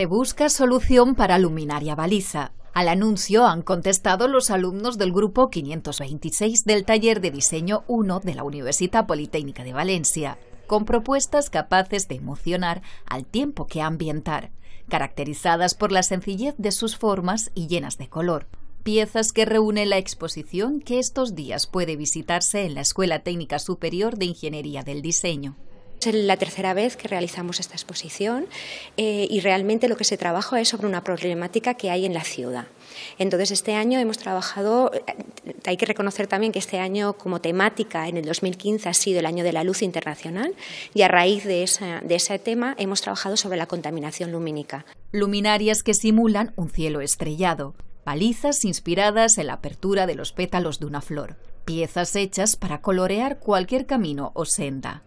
Se busca solución para luminaria baliza. Al anuncio han contestado los alumnos del grupo 526 del taller de diseño 1 de la Universidad Politécnica de Valencia, con propuestas capaces de emocionar al tiempo que ambientar, caracterizadas por la sencillez de sus formas y llenas de color. Piezas que reúne la exposición que estos días puede visitarse en la Escuela Técnica Superior de Ingeniería del Diseño. Es la tercera vez que realizamos esta exposición eh, y realmente lo que se trabaja es sobre una problemática que hay en la ciudad. Entonces, este año hemos trabajado, eh, hay que reconocer también que este año como temática en el 2015 ha sido el año de la luz internacional y a raíz de ese tema hemos trabajado sobre la contaminación lumínica. Luminarias que simulan un cielo estrellado, palizas inspiradas en la apertura de los pétalos de una flor, piezas hechas para colorear cualquier camino o senda.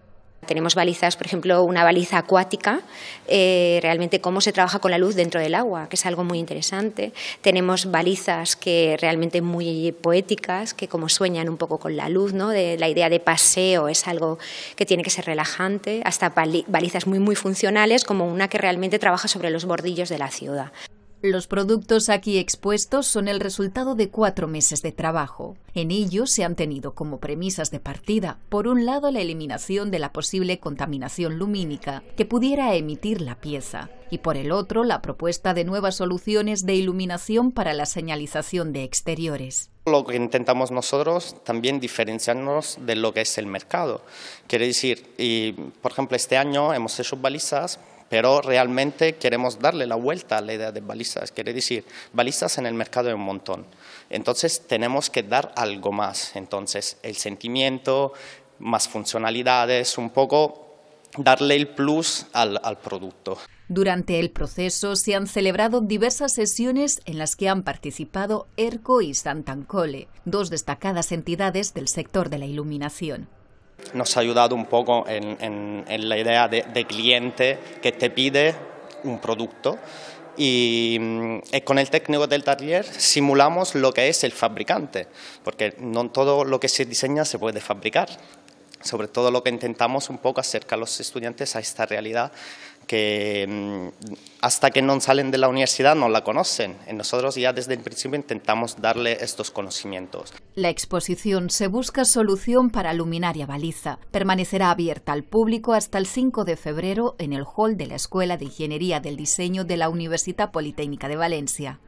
Tenemos balizas, por ejemplo, una baliza acuática, eh, realmente cómo se trabaja con la luz dentro del agua, que es algo muy interesante. Tenemos balizas que realmente muy poéticas, que como sueñan un poco con la luz, ¿no? De, la idea de paseo es algo que tiene que ser relajante, hasta balizas muy, muy funcionales, como una que realmente trabaja sobre los bordillos de la ciudad. Los productos aquí expuestos son el resultado de cuatro meses de trabajo. En ellos se han tenido como premisas de partida, por un lado, la eliminación de la posible contaminación lumínica que pudiera emitir la pieza, y por el otro, la propuesta de nuevas soluciones de iluminación para la señalización de exteriores. Lo que intentamos nosotros también diferenciarnos de lo que es el mercado. Quiere decir, y, por ejemplo, este año hemos hecho balizas pero realmente queremos darle la vuelta a la idea de balizas, quiere decir, balizas en el mercado hay un montón, entonces tenemos que dar algo más, entonces el sentimiento, más funcionalidades, un poco darle el plus al, al producto. Durante el proceso se han celebrado diversas sesiones en las que han participado ERCO y Santancole, dos destacadas entidades del sector de la iluminación nos ha ayudado un poco en, la idea de, cliente que te pide un producto. Y, y mm, con el técnico del taller simulamos lo que es el fabricante, porque no todo lo que se diseña se puede fabricar sobre todo lo que intentamos un poco acercar a los estudiantes a esta realidad que mm, hasta que no salen de la universidad no la conocen. Nosotros ya desde el principio intentamos darle estos conocimientos. La exposición Se busca solución para Luminaria Baliza. Permanecerá abierta al público hasta el 5 de febrero en el hall de la Escuela de Ingeniería del Diseño de la Universidad Politécnica de Valencia.